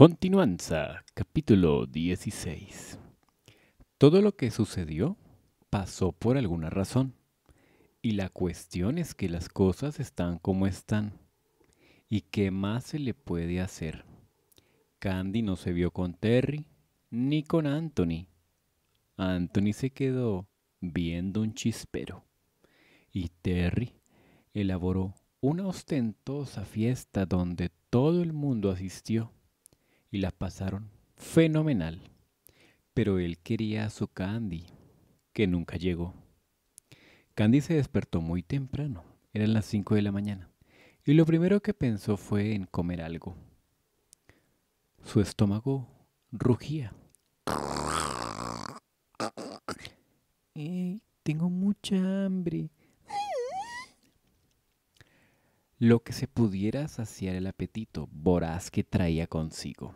Continuanza, capítulo 16. Todo lo que sucedió pasó por alguna razón. Y la cuestión es que las cosas están como están. ¿Y qué más se le puede hacer? Candy no se vio con Terry ni con Anthony. Anthony se quedó viendo un chispero. Y Terry elaboró una ostentosa fiesta donde todo el mundo asistió y la pasaron fenomenal. Pero él quería a su Candy, que nunca llegó. Candy se despertó muy temprano, eran las 5 de la mañana, y lo primero que pensó fue en comer algo. Su estómago rugía. Eh, tengo mucha hambre, lo que se pudiera saciar el apetito voraz que traía consigo.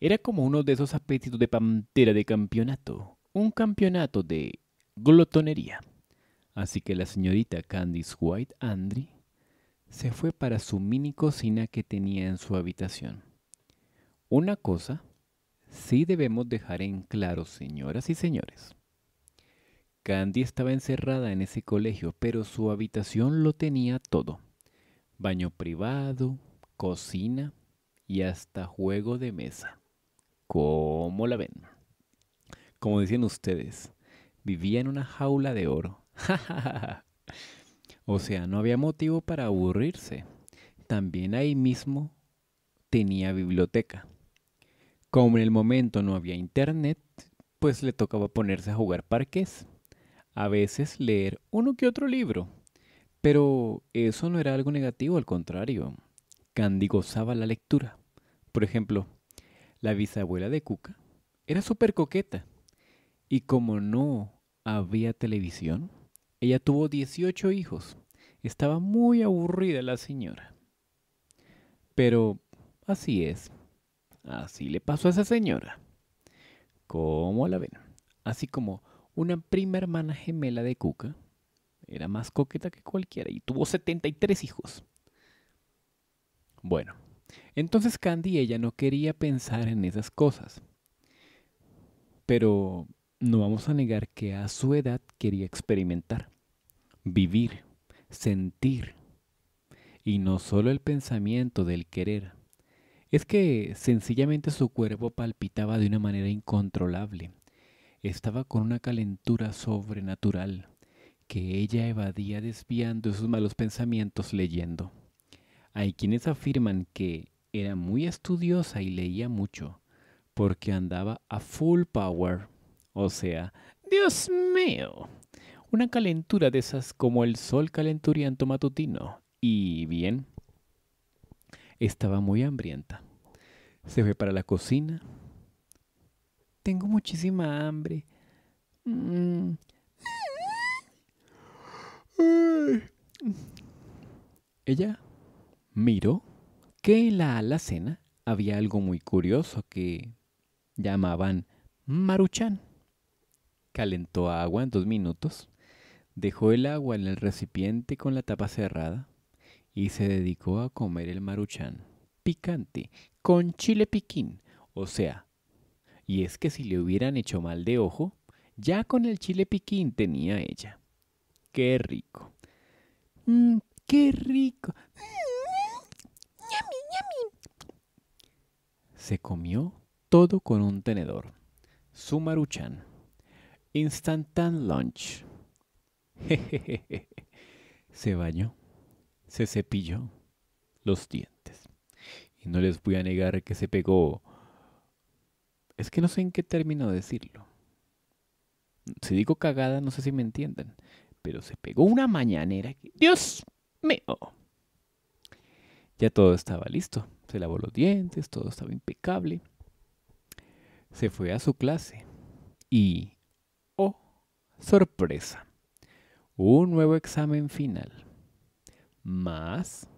Era como uno de esos apetitos de pantera de campeonato, un campeonato de glotonería. Así que la señorita Candice White Andre se fue para su mini cocina que tenía en su habitación. Una cosa sí debemos dejar en claro, señoras y señores. Candy estaba encerrada en ese colegio, pero su habitación lo tenía todo baño privado, cocina y hasta juego de mesa. ¿Cómo la ven? Como dicen ustedes, vivía en una jaula de oro. o sea, no había motivo para aburrirse. También ahí mismo tenía biblioteca. Como en el momento no había internet, pues le tocaba ponerse a jugar parques. A veces leer uno que otro libro pero eso no era algo negativo, al contrario. Candy gozaba la lectura. Por ejemplo, la bisabuela de Cuca era súper coqueta. Y como no había televisión, ella tuvo 18 hijos. Estaba muy aburrida la señora. Pero así es. Así le pasó a esa señora. ¿Cómo la ven? Así como una prima hermana gemela de Cuca era más coqueta que cualquiera y tuvo 73 hijos. Bueno, entonces Candy ella no quería pensar en esas cosas. Pero no vamos a negar que a su edad quería experimentar, vivir, sentir. Y no solo el pensamiento del querer. Es que sencillamente su cuerpo palpitaba de una manera incontrolable. Estaba con una calentura sobrenatural que ella evadía desviando esos malos pensamientos leyendo. Hay quienes afirman que era muy estudiosa y leía mucho, porque andaba a full power. O sea, Dios mío, una calentura de esas como el sol calenturiento matutino. Y bien, estaba muy hambrienta. Se fue para la cocina. Tengo muchísima hambre. Mm, ella miró que en la alacena había algo muy curioso que llamaban maruchan. Calentó agua en dos minutos, dejó el agua en el recipiente con la tapa cerrada y se dedicó a comer el maruchan picante con chile piquín, o sea, y es que si le hubieran hecho mal de ojo, ya con el chile piquín tenía ella qué rico. Mm, qué rico. Se comió todo con un tenedor. Sumaruchan. Instantan lunch. Se bañó, se cepilló los dientes. Y no les voy a negar que se pegó. Es que no sé en qué término decirlo. Si digo cagada, no sé si me entienden pero se pegó una mañanera que, Dios mío. Ya todo estaba listo. Se lavó los dientes, todo estaba impecable. Se fue a su clase y, oh, sorpresa, un nuevo examen final. Más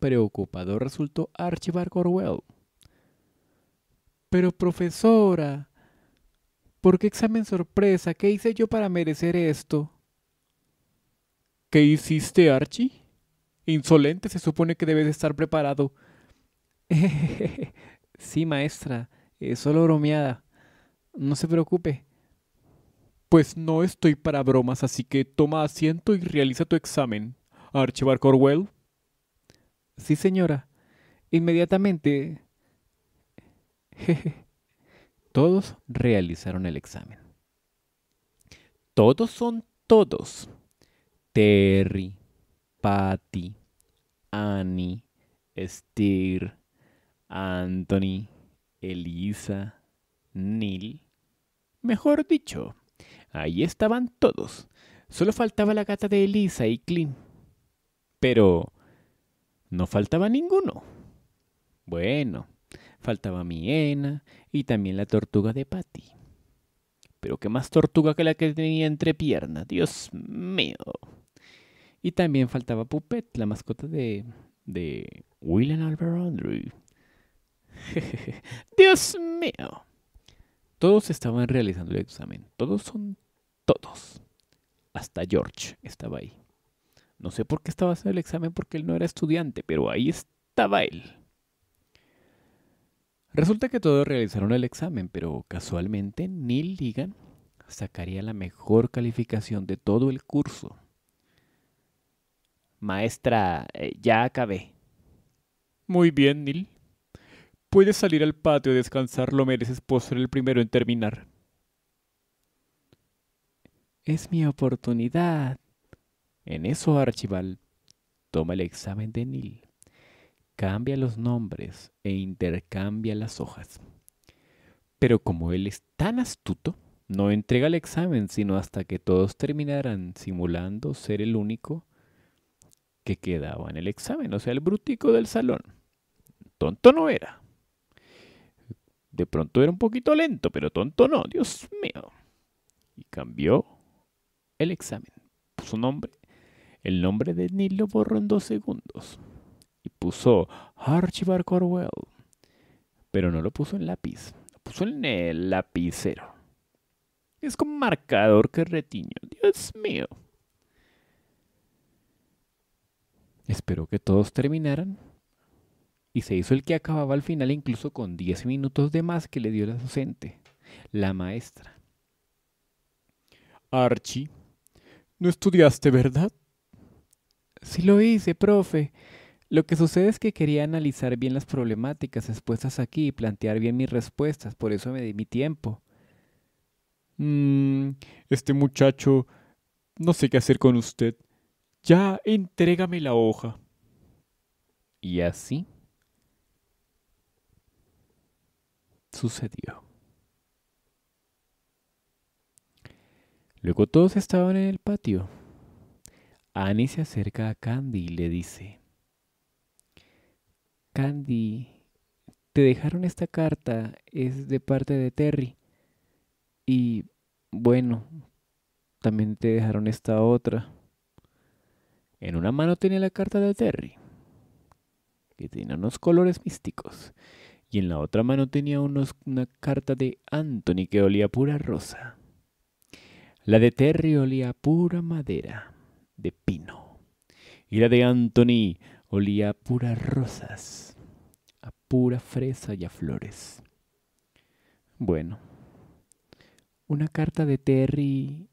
preocupado resultó Archibald Corwell. Pero profesora, ¿por qué examen sorpresa? ¿Qué hice yo para merecer esto? ¿Qué hiciste, Archie? Insolente, se supone que debes estar preparado. sí, maestra, es solo bromeada. No se preocupe. Pues no estoy para bromas, así que toma asiento y realiza tu examen. Archie Corwell. Sí, señora. Inmediatamente. Todos realizaron el examen. Todos son todos. Terry, Patty, Annie, Steer, Anthony, Elisa, Neil. Mejor dicho, ahí estaban todos. Solo faltaba la gata de Elisa y Clint. Pero no faltaba ninguno. Bueno, faltaba mi Ena y también la tortuga de Patty. Pero qué más tortuga que la que tenía entre piernas, Dios mío. Y también faltaba Puppet, la mascota de, de William Albert Andrew. Dios mío. Todos estaban realizando el examen. Todos son todos. Hasta George estaba ahí. No sé por qué estaba haciendo el examen porque él no era estudiante, pero ahí estaba él. Resulta que todos realizaron el examen, pero casualmente Neil Ligan sacaría la mejor calificación de todo el curso. Maestra, eh, ya acabé. Muy bien, Nil. Puedes salir al patio a descansar, lo mereces por ser el primero en terminar. Es mi oportunidad. En eso, Archibald, toma el examen de Nil. Cambia los nombres e intercambia las hojas. Pero como él es tan astuto, no entrega el examen sino hasta que todos terminaran simulando ser el único que quedaba en el examen, o sea, el brutico del salón. Tonto no era. De pronto era un poquito lento, pero tonto no, Dios mío. Y cambió el examen. Puso nombre, el nombre de Neil lo borró en dos segundos. Y puso Archibald Corwell. Pero no lo puso en lápiz, lo puso en el lapicero. Es como marcador que retiño, Dios mío. Esperó que todos terminaran y se hizo el que acababa al final incluso con diez minutos de más que le dio la docente, la maestra. Archie, ¿no estudiaste, verdad? Sí lo hice, profe. Lo que sucede es que quería analizar bien las problemáticas expuestas aquí y plantear bien mis respuestas, por eso me di mi tiempo. Mmm, este muchacho, no sé qué hacer con usted. Ya, entrégame la hoja. Y así sucedió. Luego todos estaban en el patio. Annie se acerca a Candy y le dice, Candy, te dejaron esta carta, es de parte de Terry. Y bueno, también te dejaron esta otra. En una mano tenía la carta de Terry, que tenía unos colores místicos, y en la otra mano tenía una carta de Anthony que olía pura rosa. La de Terry olía a pura madera de pino, y la de Anthony olía a puras rosas, a pura fresa y a flores. Bueno, una carta de Terry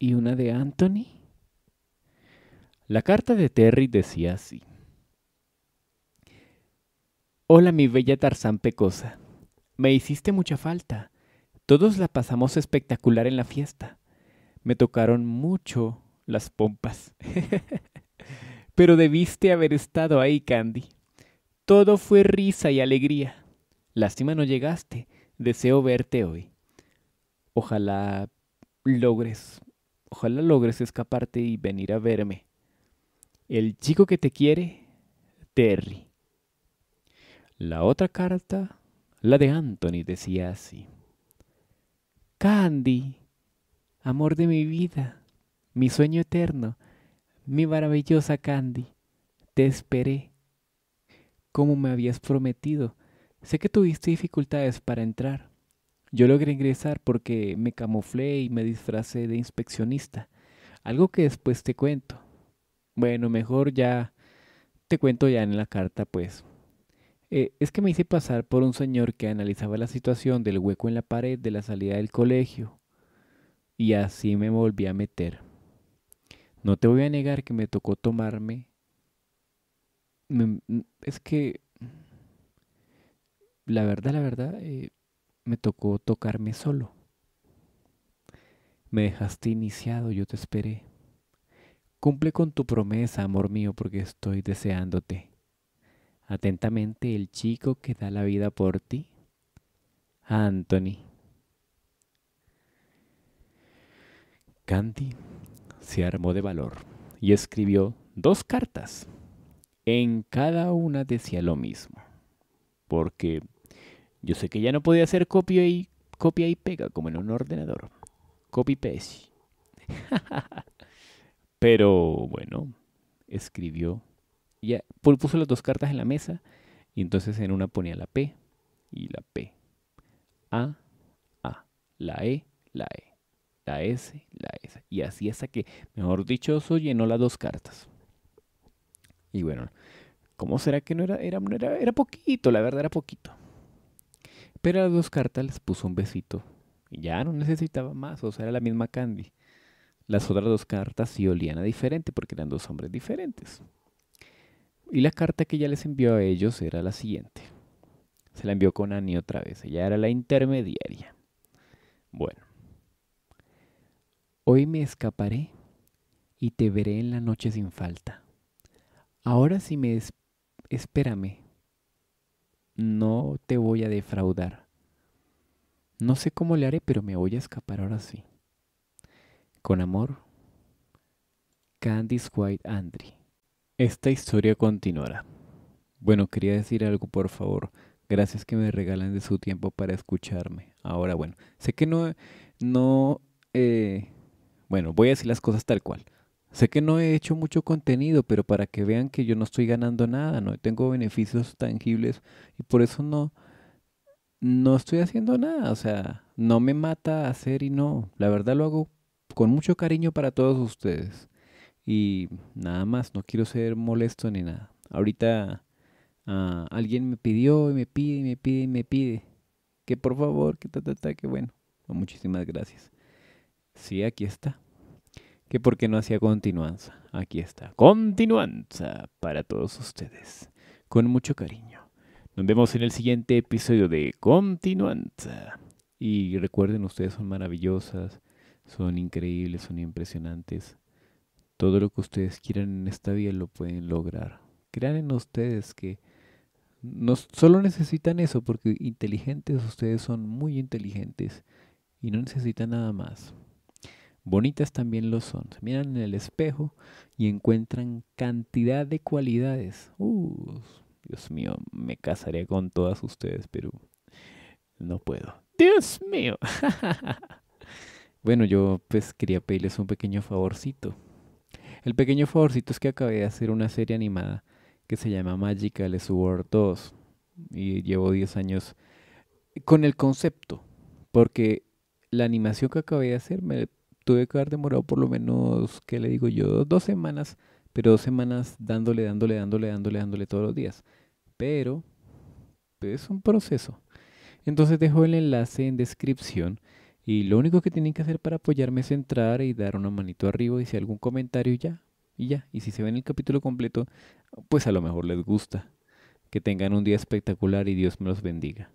y una de Anthony. La carta de Terry decía así. Hola mi bella Tarzán Pecosa. Me hiciste mucha falta. Todos la pasamos espectacular en la fiesta. Me tocaron mucho las pompas. Pero debiste haber estado ahí, Candy. Todo fue risa y alegría. Lástima no llegaste. Deseo verte hoy. Ojalá logres, ojalá logres escaparte y venir a verme. El chico que te quiere, Terry. La otra carta, la de Anthony, decía así. Candy, amor de mi vida, mi sueño eterno, mi maravillosa Candy, te esperé. Como me habías prometido, sé que tuviste dificultades para entrar. Yo logré ingresar porque me camuflé y me disfracé de inspeccionista, algo que después te cuento. Bueno, mejor ya te cuento ya en la carta, pues. Eh, es que me hice pasar por un señor que analizaba la situación del hueco en la pared de la salida del colegio. Y así me volví a meter. No te voy a negar que me tocó tomarme... Mm, es que... La verdad, la verdad, eh, me tocó tocarme solo. Me dejaste iniciado, yo te esperé. Cumple con tu promesa, amor mío, porque estoy deseándote. Atentamente el chico que da la vida por ti, Anthony. Candy se armó de valor y escribió dos cartas. En cada una decía lo mismo, porque yo sé que ya no podía hacer copia y, copia y pega como en un ordenador. Copy paste. Pero bueno, escribió. y puso las dos cartas en la mesa y entonces en una ponía la P y la P. A, A. La E, la E. La S, la S. Y así hasta que, mejor dicho, llenó las dos cartas. Y bueno, ¿cómo será que no era, era, era, era poquito? La verdad era poquito. Pero a las dos cartas les puso un besito. Y ya no necesitaba más, o sea, era la misma Candy. Las otras dos cartas sí olían a diferente porque eran dos hombres diferentes. Y la carta que ella les envió a ellos era la siguiente. Se la envió con annie otra vez. Ella era la intermediaria. Bueno. Hoy me escaparé y te veré en la noche sin falta. Ahora sí me espérame. No te voy a defraudar. No sé cómo le haré, pero me voy a escapar ahora sí con amor, Candice White Andry. Esta historia continuará. Bueno, quería decir algo, por favor. Gracias que me regalan de su tiempo para escucharme. Ahora, bueno, sé que no, no, eh, bueno, voy a decir las cosas tal cual. Sé que no he hecho mucho contenido, pero para que vean que yo no estoy ganando nada, no tengo beneficios tangibles y por eso no, no estoy haciendo nada. O sea, no me mata hacer y no. La verdad lo hago con mucho cariño para todos ustedes. Y nada más, no quiero ser molesto ni nada. Ahorita ah, alguien me pidió y me pide y me pide y me pide. Que por favor, que ta, ta, ta, que bueno. Pues muchísimas gracias. Sí, aquí está. Que porque no hacía continuanza. Aquí está. Continuanza para todos ustedes. Con mucho cariño. Nos vemos en el siguiente episodio de Continuanza. Y recuerden, ustedes son maravillosas son increíbles, son impresionantes. Todo lo que ustedes quieran en esta vida lo pueden lograr. Crean en ustedes que no solo necesitan eso porque inteligentes ustedes son muy inteligentes y no necesitan nada más. Bonitas también lo son. Se miran en el espejo y encuentran cantidad de cualidades. Dios mío, me casaría con todas ustedes, pero no puedo. Dios mío. Bueno, yo pues quería pedirles un pequeño favorcito. El pequeño favorcito es que acabé de hacer una serie animada que se llama Magical Sword 2 y llevo 10 años con el concepto, porque la animación que acabé de hacer me tuve que haber demorado por lo menos, ¿qué le digo yo? Dos semanas, pero dos semanas dándole, dándole, dándole, dándole, dándole todos los días. Pero es un proceso. Entonces dejo el enlace en descripción y lo único que tienen que hacer para apoyarme es entrar y dar una manito arriba y si algún comentario ya. Y ya. Y si se ven el capítulo completo, pues a lo mejor les gusta. Que tengan un día espectacular y Dios me los bendiga.